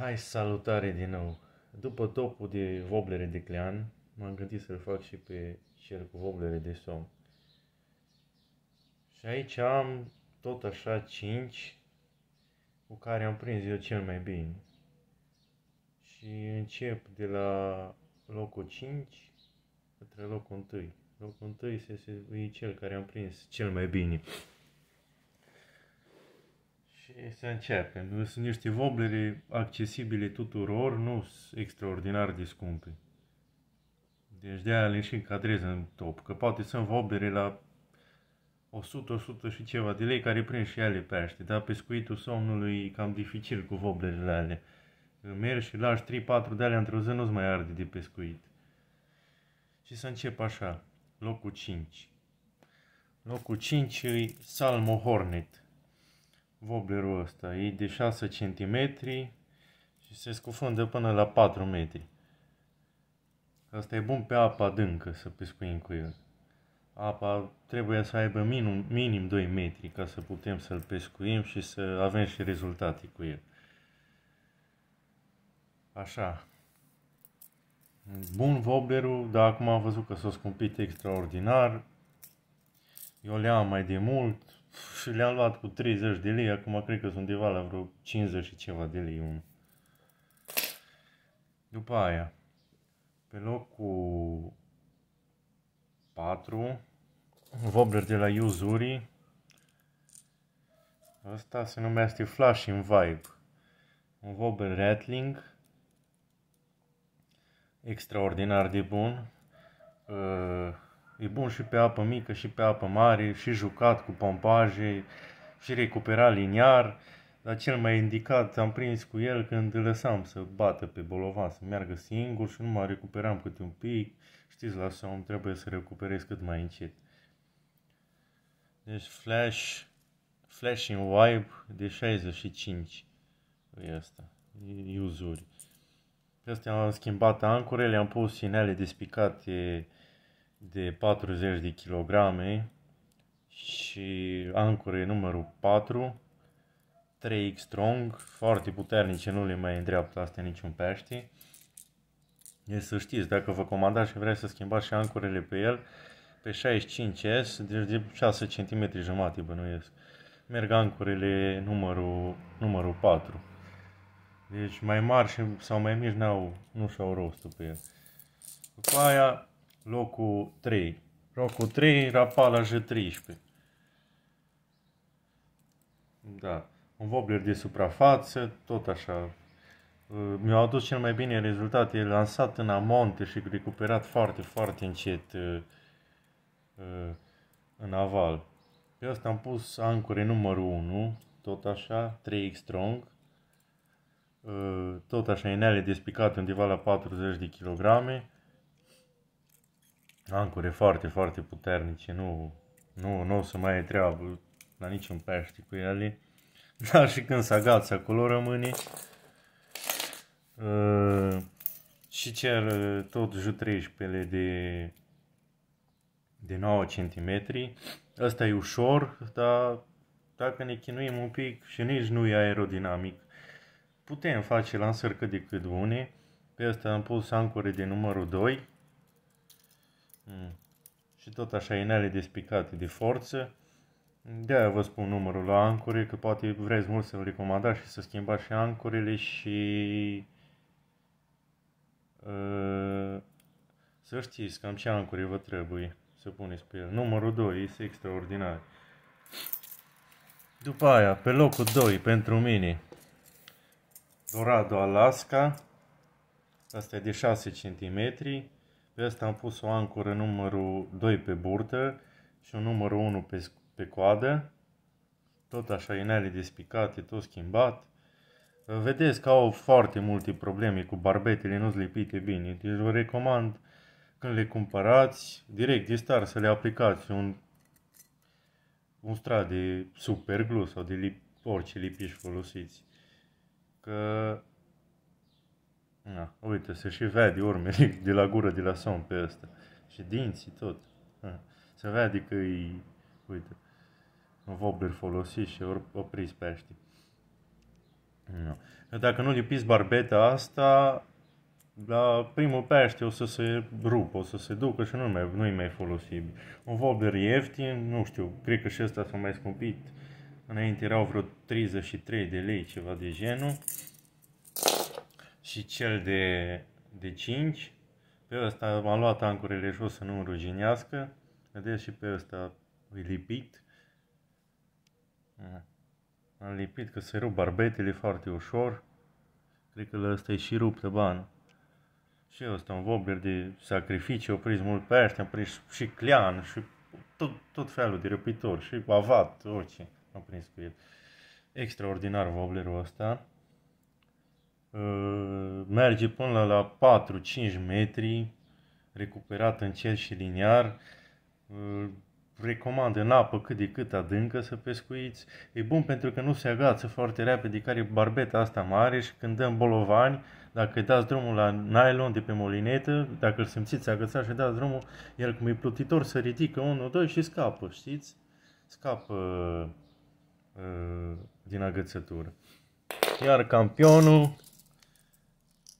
Hai, salutare din nou! După topul de voblere de clean, m-am gândit să-l fac și pe cel cu voblere de somn. Și aici am tot așa 5 cu care am prins eu cel mai bine. Și încep de la locul 5 către locul 1. Locul 1 este, cel care am prins cel mai bine și să începem. Sunt niște woblere accesibile tuturor, nu sunt extraordinar de scumpe. Deci de-aia le și încadrez în top, că poate sunt woblere la 100, 100 și ceva de lei care prind și ele pește, dar pescuitul somnului e cam dificil cu voblerele alea. Mergi și lași 3-4 de alea într-o zi, nu-ți mai arde de pescuit. Și să încep așa, locul 5. Locul 5 e Salmo Hornet. Woblerul ăsta e de 6 cm și se scufundă până la 4 metri. Asta e bun pe apa adâncă să pescuim cu el. Apa trebuie să aibă minim, minim 2 metri ca să putem să-l pescuim și să avem și rezultate cu el. Așa. Bun Woblerul, dar acum am văzut că s-a scumpit extraordinar. Eu le am mai de mult, și le-am luat cu 30 de lei, acum cred că sunt undeva la vreo 50 și ceva de lei un După aia, pe locul 4, wobbler de la Yuzuri. Asta se numește Flash in Vibe. Un wobbler rattling. Extraordinar de bun. Uh, E bun și pe apă mică, și pe apă mare, și jucat cu pompaje, și recupera liniar, dar cel mai indicat am prins cu el când îl lăsam să bată pe bolovan, să meargă singur și nu mai recuperam câte un pic. Știți, la somn trebuie să recuperez cât mai încet. Deci flash, flash in wipe de 65 e asta, e usuri. Pe astea am schimbat ancorele, am pus inele despicate de 40 de kilograme și ancore numărul 4, 3X strong, foarte puternice, nu le mai îndreaptă astea niciun pește. E să știți, dacă vă comandați și vreți să schimbați și ancorele pe el, pe 65S, deci de 6 cm jumate bănuiesc. Merg ancorele numărul, numărul 4. Deci mai mari sau mai mici au nu și-au rostul pe el. După aia locul 3. Locul 3, Rapala J13. Da. Un wobbler de suprafață, tot așa. Uh, mi-au adus cel mai bine rezultat. E lansat în amonte și recuperat foarte, foarte încet uh, uh, în aval. Pe asta am pus ancore numărul 1, tot așa, 3X strong. Tot așa, inele despicat undeva la 40 de kilograme ancore foarte, foarte puternice, nu, nu, nu o să mai ai treabă la niciun pește cu ele. Dar și când se gata, acolo rămâne. Uh, și cer uh, tot jutrejpele de, de 9 cm. Asta e ușor, dar dacă ne chinuim un pic și nici nu e aerodinamic, putem face lansări cât de cât bune. Pe asta am pus ancore de numărul 2 Mm. Și tot așa, inele despicate de forță. de vă spun numărul la ancore, că poate vreți mult să-l recomandați și să schimbați și ancorele și... Uh, să știți cam ce ancore vă trebuie să puneți pe el. Numărul 2 este extraordinar. După aia, pe locul 2 pentru mine, Dorado Alaska. Asta e de 6 cm. Pe asta am pus o ancoră numărul 2 pe burtă și un numărul 1 pe, pe coadă. Tot așa, inele despicate, tot schimbat. Vedeți că au foarte multe probleme cu barbetele nu s lipite bine, deci vă recomand când le cumpărați, direct de star să le aplicați un, un strat de glue sau de lip, orice lipiș folosiți. Că da. Uite, se și vede urmele de la gură, de la somn pe ăsta. Și dinții, tot. Da. Se vede că e, uite, un vobler folosit și opris pești. Da. Dacă nu lipiți barbeta asta, la primul pește o să se rupă, o să se ducă și nu mai, nu e mai folosibil. Un vobler ieftin, nu știu, cred că și ăsta s-a mai scumpit. Înainte erau vreo 33 de lei, ceva de genul și cel de, de 5. Pe ăsta am luat ancorele jos să nu ruginească. Vedeți și pe ăsta îi lipit. Am lipit că se rup barbetele foarte ușor. Cred că ăsta e și ruptă bani. Și ăsta un vobler de sacrificii, opriți mult pe am prins și clean și tot, tot felul de răpitori și avat, orice am prins cu el. Extraordinar voblerul ăsta. Ă, merge până la 4-5 metri, recuperat în cer și liniar. Ă, recomand în apă cât de cât adâncă să pescuiți. E bun pentru că nu se agață foarte repede, care e barbeta asta mare și când dăm bolovani, dacă dați drumul la nylon de pe molinetă, dacă îl simțiți agățat și dați drumul, el cum e plutitor se ridică 1-2 și scapă, știți? Scapă uh, din agățătură. Iar campionul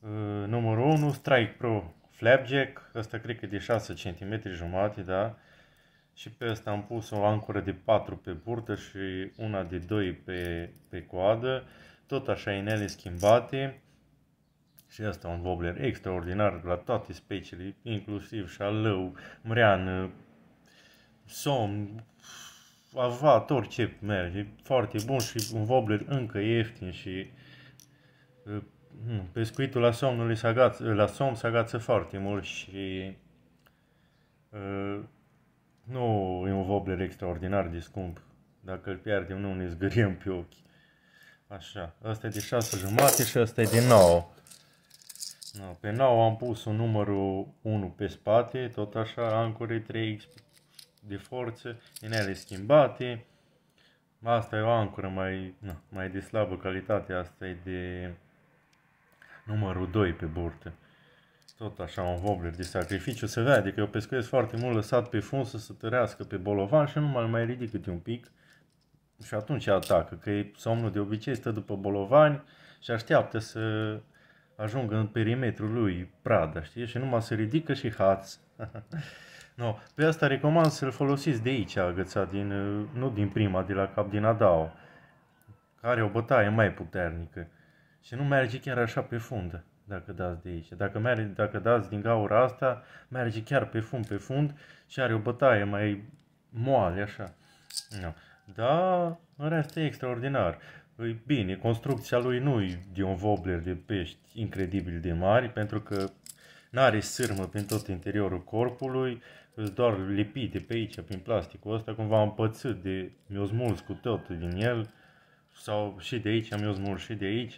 Uh, numărul 1, Strike Pro Flapjack, asta cred că e de 6 cm jumate, da? Și pe asta am pus o ancoră de 4 pe burtă și una de 2 pe, pe coadă, tot așa inele schimbate. Și asta un wobbler extraordinar la toate speciile, inclusiv șalău, mrean, somn, avat, orice merge. Foarte bun și un wobbler încă ieftin și uh, Hmm, pescuitul la somn se agață, la somn se agață foarte mult și uh, nu e un wobbler extraordinar de scump. Dacă îl pierdem, nu ne zgâriem pe ochi. Așa, asta e de 6 jumate și asta e de 9. No, pe 9 am pus un numărul 1 pe spate, tot așa, ancore 3 x de forță, în ele schimbate. Asta e o ancoră mai, no, mai de slabă calitate, asta e de numărul 2 pe burtă. Tot așa un wobbler de sacrificiu se vede că adică eu pescuiesc foarte mult lăsat pe fund să se tărească pe bolovan și nu mai mai ridic câte un pic și atunci atacă, că e somnul de obicei stă după bolovani și așteaptă să ajungă în perimetrul lui prada, știi? Și numai se ridică și haț. no, pe asta recomand să-l folosiți de aici, agățat, din, nu din prima, de la cap din Adao, care o bătaie mai puternică. Și nu merge chiar așa pe fund, dacă dați de aici. Dacă, merge, dacă dați din gaura asta, merge chiar pe fund, pe fund și are o bătaie mai moale, așa. No. Da, în rest e extraordinar. Păi bine, construcția lui nu e de un wobbler de pești incredibil de mari, pentru că nu are sârmă prin tot interiorul corpului, sunt doar lipite pe aici, prin plasticul ăsta, cumva am pățit de, mi-o smuls cu totul din el sau și de aici am eu smulg și de aici,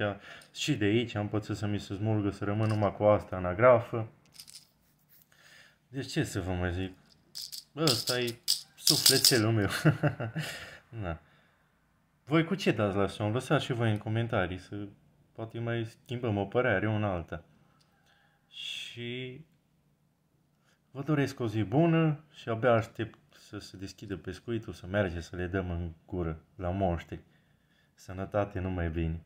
și de aici am pățit să mi se smulgă, să rămân numai cu asta anagrafă. Deci ce să vă mai zic? Ăsta e sufletelul meu. na, Voi cu ce dați la somn? Lăsați și voi în comentarii să poate mai schimbăm o părere una alta. Și vă doresc o zi bună și abia aștept să se deschidă pescuitul, să merge să le dăm în gură la moște. Sănătate, numai bine!